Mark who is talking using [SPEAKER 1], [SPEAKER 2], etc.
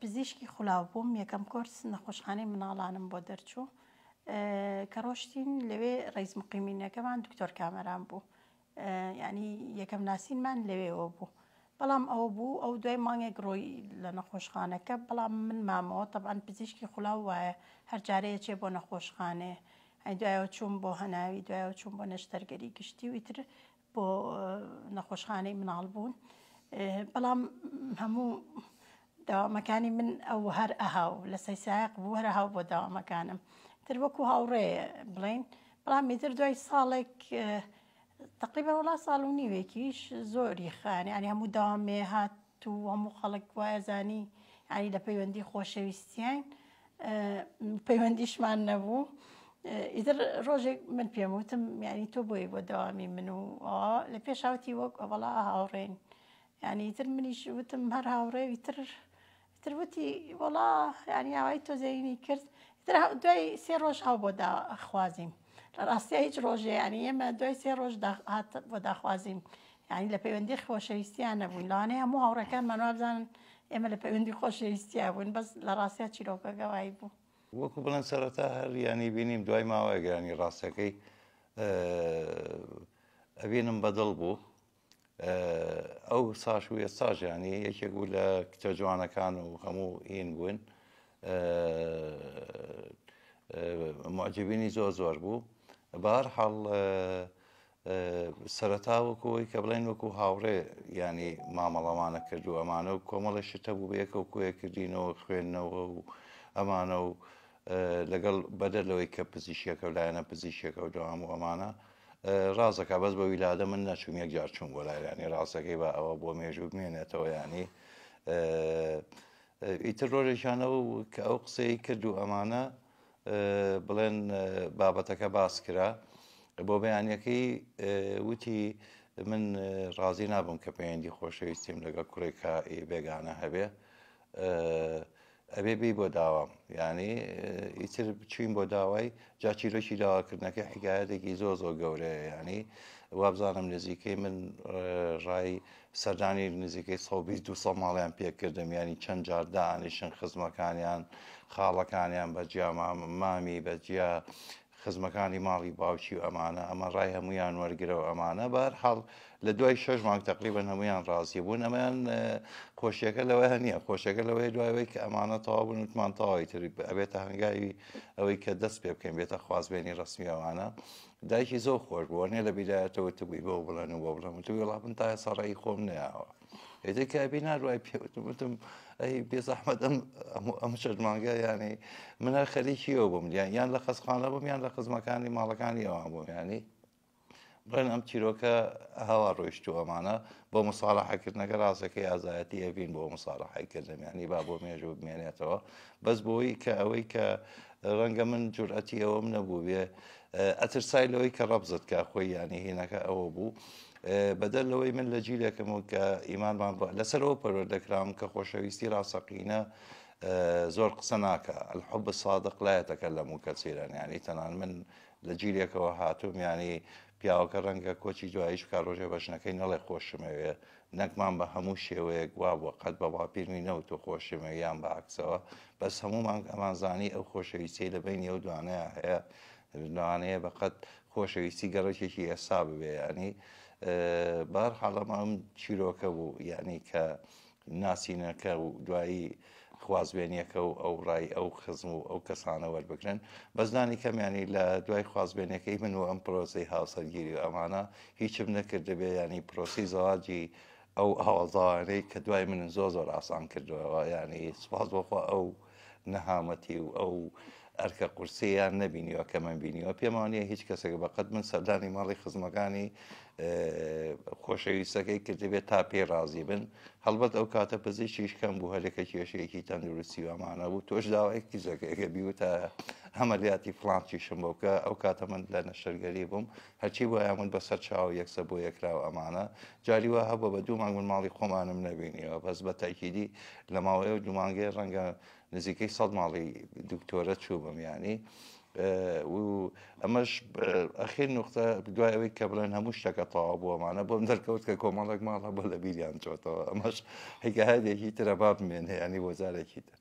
[SPEAKER 1] پزیشکی خولااو بووم یەکەم کورس نەخۆشخانەی مناڵانم بۆ دەرچوو کە ڕۆشتین لەوێ ڕێز مقیمینەکەمان دکتۆر کامەران بوو ینی یەکەم ناسینمان لەوێەوە بوو بەڵام ئەوە بوو ئەو دوای مانگێک ڕۆی لە نەخۆشخانەکە بەڵام من مامەوە تەبان پزیشکی خولااو وایە هەر جارەیە چێ بۆ نەخۆشخانێ دوایەوە چوم بۆ هەناوی دوایەوە چوم بۆ نەشتەرگەری گشتی ویتر بۆ نەخۆشخانەی مناڵ بوون. بەڵام هەموو داوامەکانی من ئەو هەر ئەهاو لە سەی سایق بوو هەرهاو بۆ داوامەکانم تر وەکو هاوڕێ بڵین بەڵام میتر دوای ساڵێک تقریبا وڵا ساڵ و نیوێکیش زۆری خانی ئەنی هەموو داوامێ هات و هەموو خەڵک وایە زانی ئەنی لە پەیوەندی خۆشەویستیان پەیوەندیشمان نەبوو. ئیدر ڕۆژێک من پێم وتم یعنی تۆ بۆی بۆ داوامی من و لە پێشاوتی وەک ئەوڵا هاوڕێن. ینی تر منیش وتم هەر هاوڕێوی تر تر وتی وڵا ینی ئاوای تۆزینی کرد دوای سێ ڕۆژ هاو بۆ داخوازیم لە ڕاستیا هیچ ڕۆژەیانی ئێمە دوای سێ ڕۆژ هات بۆ داخوازیم ینی لە پەیوەندی خۆشەویستیان نەبوون لەوانەیە هەموو هاوڕەکان مەنوابزانن ئێمە لە پەیوەندی خۆشەویستیا بوون بەس لە ڕاستیا چیرۆکە گەوای بوو
[SPEAKER 2] وەکو بڵند سەرەتا هەر ینی بینیم دوای ماوەیە گرانی ڕاستەکەی ئەبینم بەدڵ بوو ئەو ساش و ئێستاژیانی یەکێک بوو لە کتە جوانەکان و هەموو ئین بوون معجبینی زۆر زۆر بوو بار حاڵ سەرەتا وەکوی کە بڵێن وەکو هاوڕێ ینی مامەڵەمانە کردو ئەمانە و کۆمەڵە شتە بوو بەیەکە و کوێ کردینەوە خوێندنەوە و ئەمانە و لەگەڵ بەدەلەوەی کە پزیشیەکە لایەنە پزیشیەکە و دوام و ئەمانە ڕازەکە بەس بە ویلادە من نەچوم یەک جار چوون بۆ لایانی ڕاستەکەی بە ئەوە بۆ مێژوو بمێنێتەوە ینی ئیتر ڕۆژێکیانەوە کە ئەو قسەی کرد و ئەمانە بڵێن بابەتەکە باس کرا بۆ بەیانەکەی وتی من ڕازی نابم کە پەیوەندی خۆشەویستیم لەگە کوڕێکا بێگانە هەبێ ئەبێ بی بۆ داوام ینی ئیتر بچین بۆ داوای جاچیرۆکی داواکردنەکە حکایەتێکی زۆ زۆ گەورەیە ینی وابزانم نزیکەی من ڕای سەردانی نزیکەی 1200 ماڵیان پێکردم ینی چەند جاردانیشن خزمەکانیان خاڵەکانیان بەجیا مامی بەجیا خزمەکانی ماڵی باوکی و ئەمانە ئەمە ڕای هەمویان وەرگرەوە ئەمانە بار هەڵ لە دوای شەش مانگ تقریبن هەمویان ڕازی بوون ئەمەیان خۆشیەکە لەوە هەنیە خۆشەکە لەوەی دوایەوەی کە ئەمانە تەوابوون وتمان تەواوی تر ئەبێتە هەنگاوی ئەوەی کە دەست پێ بکەین بێتە خوازبێنی ڕسمیەوانە دایکی زۆر خۆش بووەنێ لە بیدایەتەوە تبووی بۆ بڵێن و بۆ بڵێن توی وڵاتن تا سەڕی خۆم نیاوە. ئێدە کابی ناروای پێوتمتم ئەی بێزەحمەد ئەم شەرمانگە ینی منە خەریکیەوە بم یان یان لە خەزخانە بم یان لە خزمەکانی ماڵەکانی ئەوان بۆ ینی بڕێن ئەم چیرۆکە هەوا ڕۆیشتو ئەمانە بۆ مساڵحەکردنەکە ڕاستەکەی ئازایەتی ئەبین بۆ مساڵحەکردنیانی با بۆ مێژوو بمێنێتەوە بەس بۆی کە ئەوەی کە ڕەنگە من جورئەتی ئەوەم نەبوو بێ ئەترسای لەوەی کە ڕەبزت کە خۆی ینی هینەکە ئەوە بوو بەدەر لەوەی من لە جیلێکم و کە ئیمانمان لەسەرەوە پەروەردەکرام کە خۆشەویستی ڕاستەقینە زۆر قسە ناکە الحب سادق لایەتەکە لەم و کەچیران ینی تەنان من لە جیرێکەوە هاتووم ینی پیاوەکە ڕەنگە کۆچی دوایش کارۆژێ بەشنەکەی نەڵێ خۆشمەوێ نەکمان بە هەموو شێوەیەک وا بۆ قەت بە باپیرمی نەوت و خۆشمە یان بە عکسەوە بەس هەمومان ئەمانزانی ئەو خۆشەویستی لە بین ئەو دوانەیە هەیە دوانەیە بەقەت خۆشەویستی گەڕێکێکی ئێسا ببێ ینی بار حاڵەمام چیرۆکە بوو یعنی کە ناسینەکە و دوایی خوازبێنیەکە و ئەو ڕای ئەو خزم و ئەو کەسانە وەربگرن بەزدانی کەمیانی لە دوای خوازبێنەکەی من و ئەم پرۆسی هاوسەرگیری و ئەمانە هیچم نەکردبێ ینی پرۆسی زەواجی ئەو هاوازانەی کە دوای من زۆ زۆر ئاسان کردوەوە ینی سپاس بخوا ئەو نەهامەتی و ئەو ئەرکە قورسیان نەبینیوە کە من بینیوە پێمانە هیچ کەسێک بەقەت من سەردانی ماڵی خزمەکانی خۆشەویستەکەی کردبێت تا پێ رازی بن هەڵبەت ئەو کاتە پزیشی شکەم بوو هەرێکە کێشەیەکی تەندروستی ومانە بوو تۆش داوایکی زەکەکە بیوتە هەمەلیاتی فلانکی شم بۆکە ئەو کاتە من لە نەشەرگەری بووم هەرچی بۆە من بەسەر چاو یەکسە بۆ یەکراو ئەمانە جاریوە هەبە بە دوو مانگون ماڵی خۆمانم نەبینیەوە بەس بە تاکیدی لە ماوەیە دومانگەی ڕەنگە نزیکەی سەد ماڵی دکتۆرە چوو بەمیانی و ئەمەش ئەخیر نقطە دوایەوەی کە بڵێن هەموو شتەکە تەوا بووە مانە بۆم دەرکەوت کە کۆمەڵێک ماڵە بە لە بیریان چۆتەوە ئەمەش هیکایەتێکی ترە باب منێن هەیەنی وەزارێکی تر